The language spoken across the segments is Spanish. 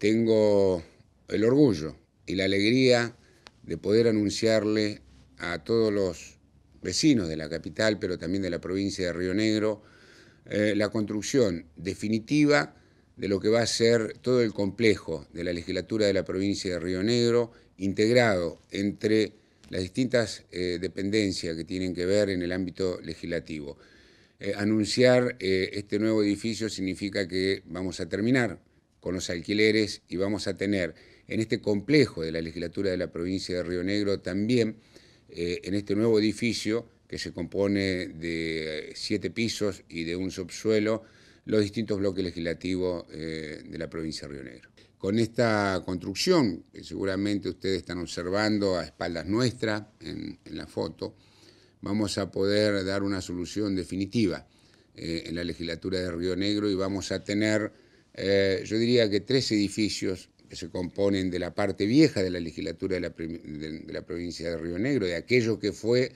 tengo el orgullo y la alegría de poder anunciarle a todos los vecinos de la capital, pero también de la provincia de Río Negro, eh, la construcción definitiva de lo que va a ser todo el complejo de la legislatura de la provincia de Río Negro, integrado entre las distintas eh, dependencias que tienen que ver en el ámbito legislativo. Eh, anunciar este nuevo edificio significa que vamos a terminar con los alquileres y vamos a tener en este complejo de la legislatura de la provincia de Río Negro también, eh, en este nuevo edificio que se compone de eh, siete pisos y de un subsuelo, los distintos bloques legislativos eh, de la provincia de Río Negro. Con esta construcción, que seguramente ustedes están observando a espaldas nuestras en, la foto, vamos a poder dar una solución definitiva en la legislatura de Río Negro y vamos a tener eh, yo diría que tres edificios que se componen de la parte vieja de la legislatura de la, provincia de Río Negro, de aquello que fue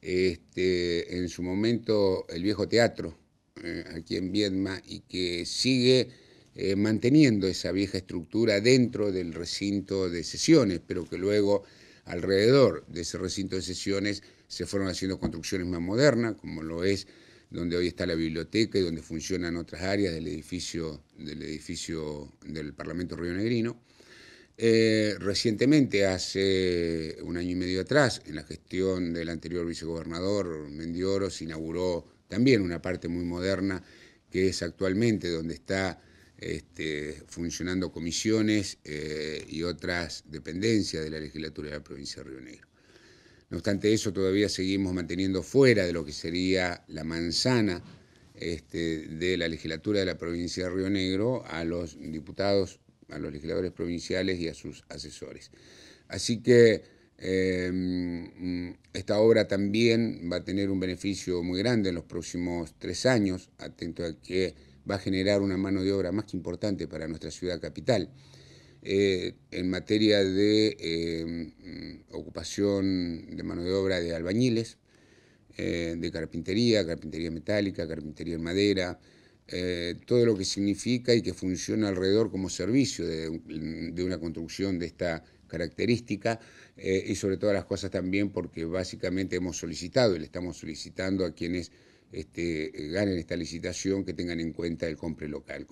este, en su momento el viejo teatro eh, aquí en Viedma y que sigue eh, manteniendo esa vieja estructura dentro del recinto de sesiones, pero que luego alrededor de ese recinto de sesiones se fueron haciendo construcciones más modernas, como lo es donde hoy está la biblioteca y donde funcionan otras áreas del edificio del, edificio del Parlamento Río Negrino. Eh, recientemente, hace un año y medio atrás, en la gestión del anterior vicegobernador Mendioro, se inauguró también una parte muy moderna que es actualmente donde está este, funcionando comisiones eh, y otras dependencias de la legislatura de la provincia de Río Negro. No obstante eso, todavía seguimos manteniendo fuera de lo que sería la manzana este, de la legislatura de la provincia de Río Negro a los diputados, a los legisladores provinciales y a sus asesores. Así que em, esta obra también va a tener un beneficio muy grande en los próximos tres años, atento a que va a generar una mano de obra más que importante para nuestra ciudad capital. Eh, en materia de em, ocupación de mano de obra de albañiles, eh, de carpintería, carpintería metálica, carpintería en madera, eh, todo lo que significa y que funciona alrededor como servicio de, una construcción de esta característica y sobre todas las cosas también porque básicamente hemos solicitado y le estamos solicitando a quienes este, ganen esta licitación que tengan en cuenta el compre local.